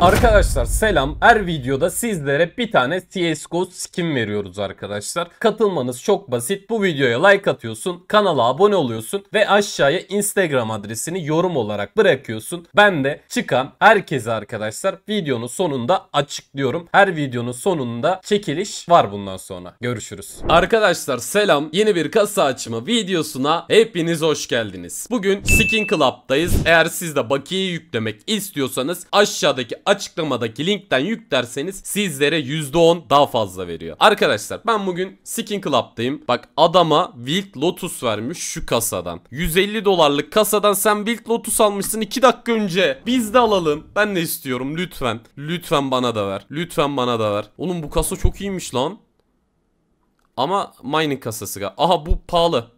Arkadaşlar selam. Her videoda sizlere bir tane CSGO skin veriyoruz arkadaşlar. Katılmanız çok basit. Bu videoya like atıyorsun, kanala abone oluyorsun ve aşağıya Instagram adresini yorum olarak bırakıyorsun. Ben de çıkan herkese arkadaşlar videonun sonunda açıklıyorum. Her videonun sonunda çekiliş var bundan sonra. Görüşürüz. Arkadaşlar selam. Yeni bir kasa açımı videosuna hepiniz hoş geldiniz. Bugün Skin Club'dayız. Eğer siz de bakiye yüklemek istiyorsanız aşağıdaki açıklamadaki linkten yüklerseniz sizlere %10 daha fazla veriyor. Arkadaşlar ben bugün Skin Club'dayım. Bak adama Wild Lotus vermiş şu kasadan. 150 dolarlık kasadan sen Wild Lotus almışsın 2 dakika önce. Biz de alalım. Ben de istiyorum lütfen. Lütfen bana da ver. Lütfen bana da ver. Oğlum bu kasa çok iyiymiş lan. Ama mining kasası. Aha bu pahalı.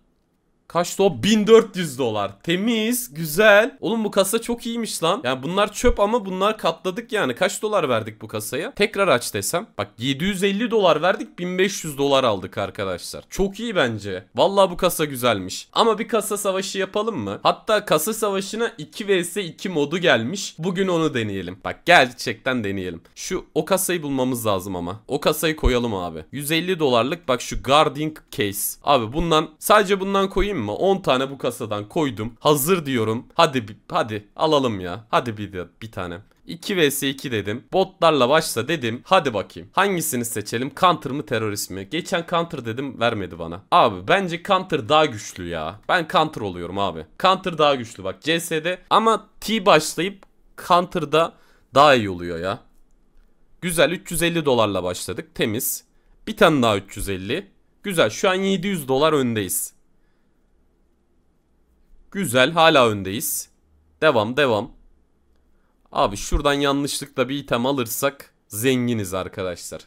Kaç o? 1400 dolar. Temiz, güzel. Oğlum bu kasa çok iyiymiş lan. Yani bunlar çöp ama bunlar katladık yani. Kaç dolar verdik bu kasaya? Tekrar aç desem. Bak 750 dolar verdik 1500 dolar aldık arkadaşlar. Çok iyi bence. Valla bu kasa güzelmiş. Ama bir kasa savaşı yapalım mı? Hatta kasa savaşına 2 vs 2 modu gelmiş. Bugün onu deneyelim. Bak gerçekten deneyelim. Şu o kasayı bulmamız lazım ama. O kasayı koyalım abi. 150 dolarlık bak şu guarding case. Abi bundan sadece bundan koyayım koyayım mı? 10 tane bu kasadan koydum. Hazır diyorum. Hadi hadi alalım ya. Hadi bir, bir tane. 2 vs 2 dedim. Botlarla başla dedim. Hadi bakayım. Hangisini seçelim? Counter mı terörist mi? Geçen Counter dedim vermedi bana. Abi bence Counter daha güçlü ya. Ben Counter oluyorum abi. Counter daha güçlü bak CS'de. Ama T başlayıp da daha iyi oluyor ya. Güzel 350 dolarla başladık. Temiz. Bir tane daha 350. Güzel şu an 700 dolar öndeyiz. Güzel hala öndeyiz. Devam devam. Abi şuradan yanlışlıkla bir item alırsak zenginiz arkadaşlar.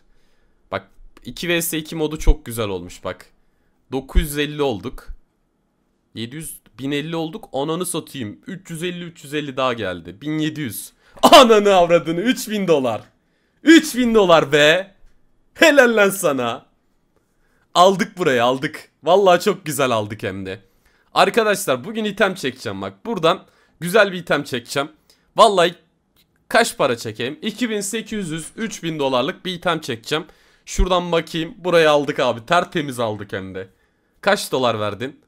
Bak 2 vs 2 modu çok güzel olmuş bak. 950 olduk. 700 1050 olduk. Ananı satayım. 350 350 daha geldi. 1700. Ananı avradını 3000 dolar. 3000 dolar be. Helal lan sana. Aldık burayı aldık. Vallahi çok güzel aldık hem de. Arkadaşlar bugün item çekeceğim bak. Buradan güzel bir item çekeceğim. Vallahi kaç para çekeyim? 2800 3000 dolarlık bir item çekeceğim. Şuradan bakayım. Burayı aldık abi. Tertemiz aldık hem de. Kaç dolar verdin?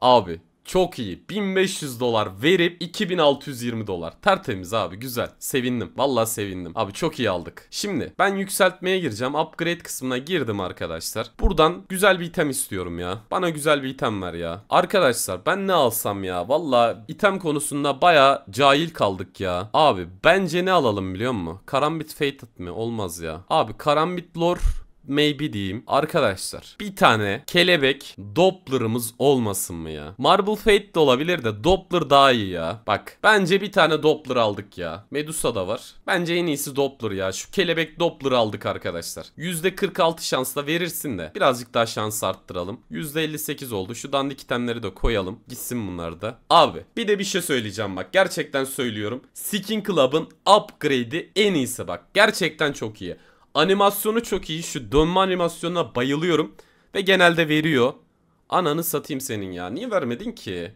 Abi çok iyi. 1500 dolar verip 2620 dolar. Tertemiz abi güzel. Sevindim. Vallahi sevindim. Abi çok iyi aldık. Şimdi ben yükseltmeye gireceğim. Upgrade kısmına girdim arkadaşlar. Buradan güzel bir item istiyorum ya. Bana güzel bir item ver ya. Arkadaşlar ben ne alsam ya. Valla item konusunda baya cahil kaldık ya. Abi bence ne alalım biliyor musun? Karambit Fated mi? Olmaz ya. Abi Karambit Lore maybe diyeyim. Arkadaşlar bir tane kelebek Doppler'ımız olmasın mı ya? Marble Fate de olabilir de Doppler daha iyi ya. Bak bence bir tane Doppler aldık ya. Medusa da var. Bence en iyisi Doppler ya. Şu kelebek Doppler aldık arkadaşlar. %46 şansla verirsin de. Birazcık daha şans arttıralım. %58 oldu. Şu dandik itemleri de koyalım. Gitsin bunlar da. Abi bir de bir şey söyleyeceğim bak. Gerçekten söylüyorum. Skin Club'ın upgrade'i en iyisi bak. Gerçekten çok iyi. Animasyonu çok iyi. Şu dönme animasyonuna bayılıyorum. Ve genelde veriyor. Ananı satayım senin ya. Niye vermedin ki?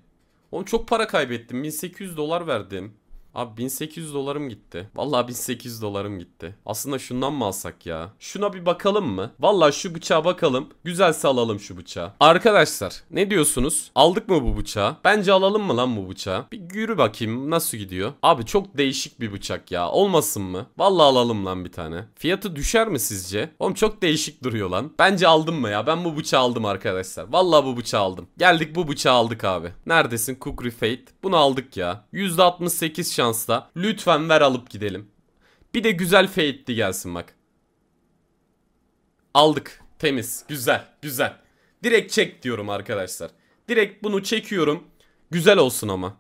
Oğlum çok para kaybettim. 1800 dolar verdim. Abi 1800 dolarım gitti. Vallahi 1800 dolarım gitti. Aslında şundan mı alsak ya? Şuna bir bakalım mı? Vallahi şu bıçağa bakalım. Güzelse alalım şu bıçağı. Arkadaşlar ne diyorsunuz? Aldık mı bu bıçağı? Bence alalım mı lan bu bıçağı? Bir yürü bakayım nasıl gidiyor? Abi çok değişik bir bıçak ya. Olmasın mı? Vallahi alalım lan bir tane. Fiyatı düşer mi sizce? Oğlum çok değişik duruyor lan. Bence aldım mı ya? Ben bu bıçağı aldım arkadaşlar. Vallahi bu bıçağı aldım. Geldik bu bıçağı aldık abi. Neredesin Kukri Fate? Bunu aldık ya. %68 şans şansla. Lütfen ver alıp gidelim. Bir de güzel fate'li gelsin bak. Aldık. Temiz. Güzel. Güzel. Direkt çek diyorum arkadaşlar. Direkt bunu çekiyorum. Güzel olsun ama.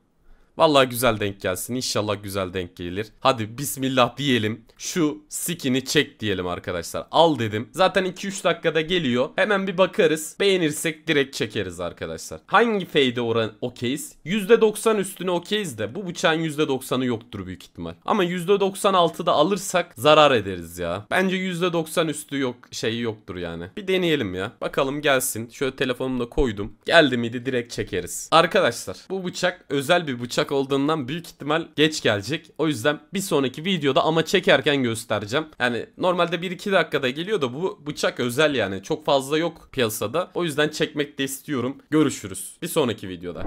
Vallahi güzel denk gelsin. İnşallah güzel denk gelir. Hadi bismillah diyelim. Şu skin'i çek diyelim arkadaşlar. Al dedim. Zaten 2-3 dakikada geliyor. Hemen bir bakarız. Beğenirsek direkt çekeriz arkadaşlar. Hangi fade'e oran okeyiz? %90 üstüne okeyiz de bu bıçağın %90'ı yoktur büyük ihtimal. Ama %96'da alırsak zarar ederiz ya. Bence %90 üstü yok şeyi yoktur yani. Bir deneyelim ya. Bakalım gelsin. Şöyle telefonumda koydum. Geldi miydi direkt çekeriz. Arkadaşlar bu bıçak özel bir bıçak uzak olduğundan büyük ihtimal geç gelecek. O yüzden bir sonraki videoda ama çekerken göstereceğim. Yani normalde 1-2 dakikada geliyor da bu bıçak özel yani. Çok fazla yok piyasada. O yüzden çekmek de istiyorum. Görüşürüz. Bir sonraki videoda.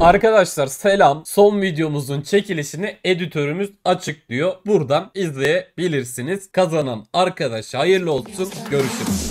Arkadaşlar selam. Son videomuzun çekilişini editörümüz açıklıyor. Buradan izleyebilirsiniz. Kazanan arkadaş hayırlı olsun. Görüşürüz.